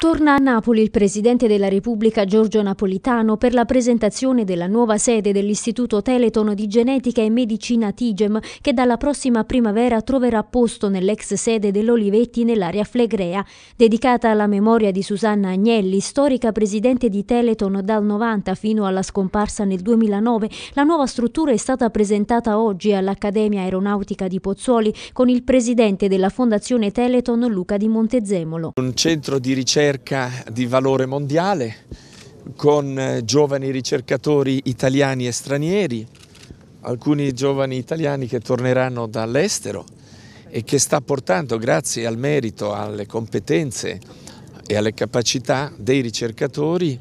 Torna a Napoli il Presidente della Repubblica Giorgio Napolitano per la presentazione della nuova sede dell'Istituto Teleton di Genetica e Medicina Tigem che dalla prossima primavera troverà posto nell'ex sede dell'Olivetti nell'area Flegrea, dedicata alla memoria di Susanna Agnelli, storica Presidente di Teleton dal 90 fino alla scomparsa nel 2009. La nuova struttura è stata presentata oggi all'Accademia Aeronautica di Pozzuoli con il Presidente della Fondazione Teleton Luca di Montezemolo. Un centro di ricerca ricerca di valore mondiale con eh, giovani ricercatori italiani e stranieri, alcuni giovani italiani che torneranno dall'estero e che sta portando, grazie al merito, alle competenze e alle capacità dei ricercatori,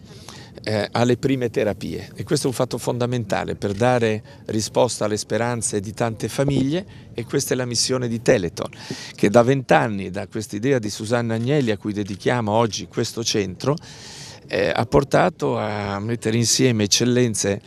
eh, alle prime terapie e questo è un fatto fondamentale per dare risposta alle speranze di tante famiglie e questa è la missione di Teleton che da vent'anni, da quest'idea di Susanna Agnelli a cui dedichiamo oggi questo centro, eh, ha portato a mettere insieme eccellenze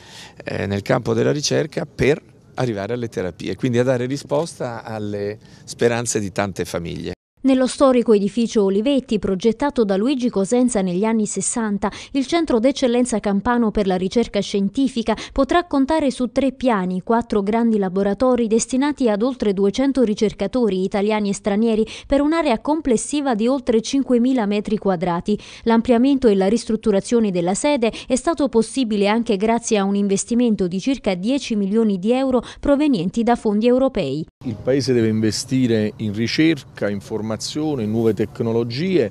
eh, nel campo della ricerca per arrivare alle terapie, quindi a dare risposta alle speranze di tante famiglie. Nello storico edificio Olivetti, progettato da Luigi Cosenza negli anni 60, il Centro d'Eccellenza Campano per la Ricerca Scientifica potrà contare su tre piani, quattro grandi laboratori destinati ad oltre 200 ricercatori italiani e stranieri per un'area complessiva di oltre 5.000 metri quadrati. L'ampliamento e la ristrutturazione della sede è stato possibile anche grazie a un investimento di circa 10 milioni di euro provenienti da fondi europei. Il Paese deve investire in ricerca, in formazione, in nuove tecnologie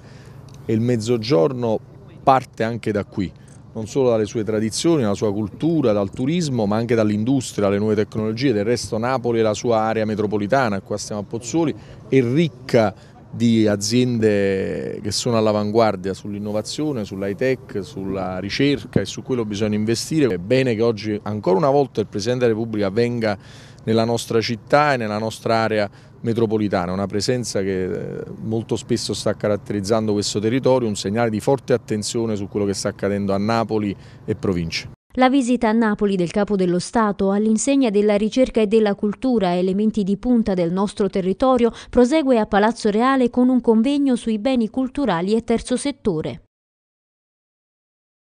e il Mezzogiorno parte anche da qui, non solo dalle sue tradizioni, dalla sua cultura, dal turismo, ma anche dall'industria, dalle nuove tecnologie. Del resto Napoli e la sua area metropolitana, qua stiamo a Pozzuoli, è ricca di aziende che sono all'avanguardia sull'innovazione, sull'high tech, sulla ricerca e su quello bisogna investire. È bene che oggi ancora una volta il Presidente della Repubblica venga nella nostra città e nella nostra area metropolitana, una presenza che eh, molto spesso sta caratterizzando questo territorio, un segnale di forte attenzione su quello che sta accadendo a Napoli e provincia. La visita a Napoli del Capo dello Stato all'insegna della ricerca e della cultura, elementi di punta del nostro territorio, prosegue a Palazzo Reale con un convegno sui beni culturali e terzo settore.